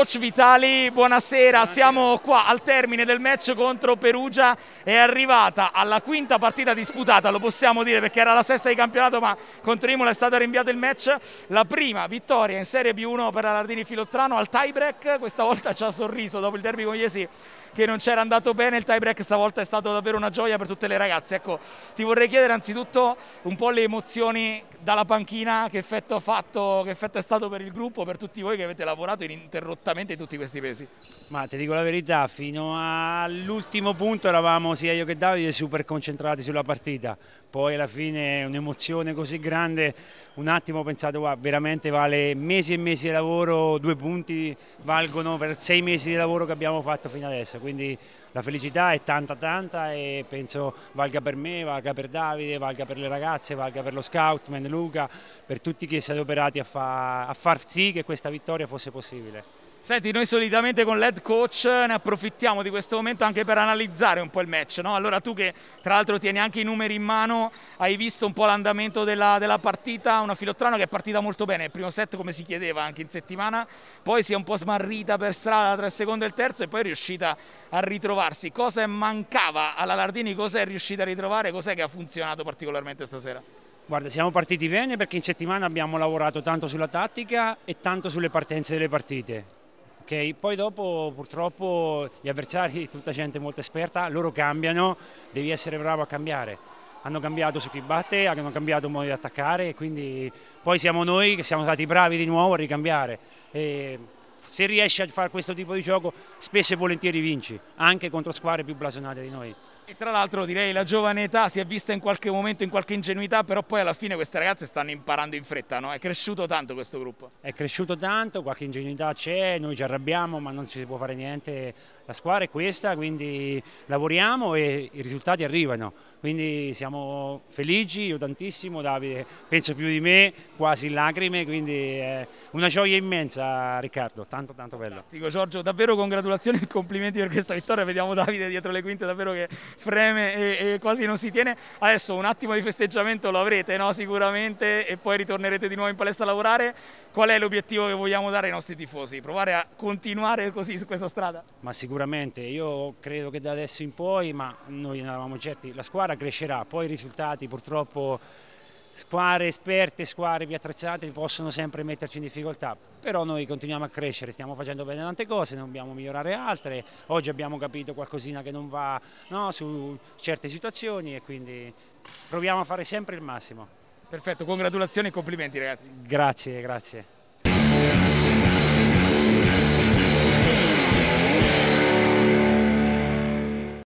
Coach Vitali, buonasera. Siamo qua al termine del match contro Perugia. È arrivata alla quinta partita disputata, lo possiamo dire perché era la sesta di campionato, ma contro Imola è stato rinviato il match. La prima vittoria in Serie B1 per Alardini Filottrano al tie break. Questa volta ci ha sorriso dopo il derby con Iesi che non c'era andato bene. Il tie tiebreak stavolta è stato davvero una gioia per tutte le ragazze. Ecco, ti vorrei chiedere anzitutto un po' le emozioni dalla panchina, che effetto, fatto, che effetto, è stato per il gruppo, per tutti voi che avete lavorato ininterrottamente tutti questi mesi? Ma ti dico la verità, fino all'ultimo punto eravamo sia io che Davide super concentrati sulla partita, poi alla fine un'emozione così grande, un attimo ho pensato wow, veramente vale mesi e mesi di lavoro, due punti valgono per sei mesi di lavoro che abbiamo fatto fino adesso, quindi la felicità è tanta tanta e penso valga per me, valga per Davide, valga per le ragazze, valga per lo scoutman, Luca, per tutti che siete operati a, fa, a far sì che questa vittoria fosse possibile. Senti, noi solitamente con l'head coach ne approfittiamo di questo momento anche per analizzare un po' il match, no? Allora tu che tra l'altro tieni anche i numeri in mano, hai visto un po' l'andamento della, della, partita, una Filottrano che è partita molto bene, il primo set come si chiedeva anche in settimana, poi si è un po' smarrita per strada tra il secondo e il terzo e poi è riuscita a ritrovarsi. Cosa mancava alla Lardini, cosa è riuscita a ritrovare, cos'è che ha funzionato particolarmente stasera? Guarda, siamo partiti bene perché in settimana abbiamo lavorato tanto sulla tattica e tanto sulle partenze delle partite. Okay? Poi dopo purtroppo gli avversari, tutta gente molto esperta, loro cambiano, devi essere bravo a cambiare. Hanno cambiato su chi batte, hanno cambiato il modo di attaccare, quindi poi siamo noi che siamo stati bravi di nuovo a ricambiare. E se riesci a fare questo tipo di gioco spesso e volentieri vinci, anche contro squadre più blasonate di noi. E tra l'altro direi la giovane età si è vista in qualche momento in qualche ingenuità, però poi alla fine queste ragazze stanno imparando in fretta, no? È cresciuto tanto questo gruppo. È cresciuto tanto, qualche ingenuità c'è, noi ci arrabbiamo ma non si può fare niente, la squadra è questa, quindi lavoriamo e i risultati arrivano, quindi siamo felici, io tantissimo, Davide penso più di me, quasi in lacrime, quindi è una gioia immensa Riccardo, tanto tanto bello. Fantastico Giorgio, davvero congratulazioni e complimenti per questa vittoria, vediamo Davide dietro le quinte davvero che freme e, e, quasi non si tiene. Adesso un attimo di festeggiamento lo avrete no? sicuramente e poi ritornerete di nuovo in palestra a lavorare. Qual è l'obiettivo che vogliamo dare ai nostri tifosi? Provare a continuare così su questa strada? Ma sicuramente, io credo che da adesso in poi, ma noi ne eravamo certi, la squadra crescerà, poi i risultati purtroppo squadre esperte, squadre vi attrezzate possono sempre metterci in difficoltà, però noi continuiamo a crescere, stiamo facendo bene tante cose, non dobbiamo migliorare altre, oggi abbiamo capito qualcosina che non va no, su certe situazioni e quindi proviamo a fare sempre il massimo. Perfetto, congratulazioni e complimenti ragazzi. Grazie, grazie.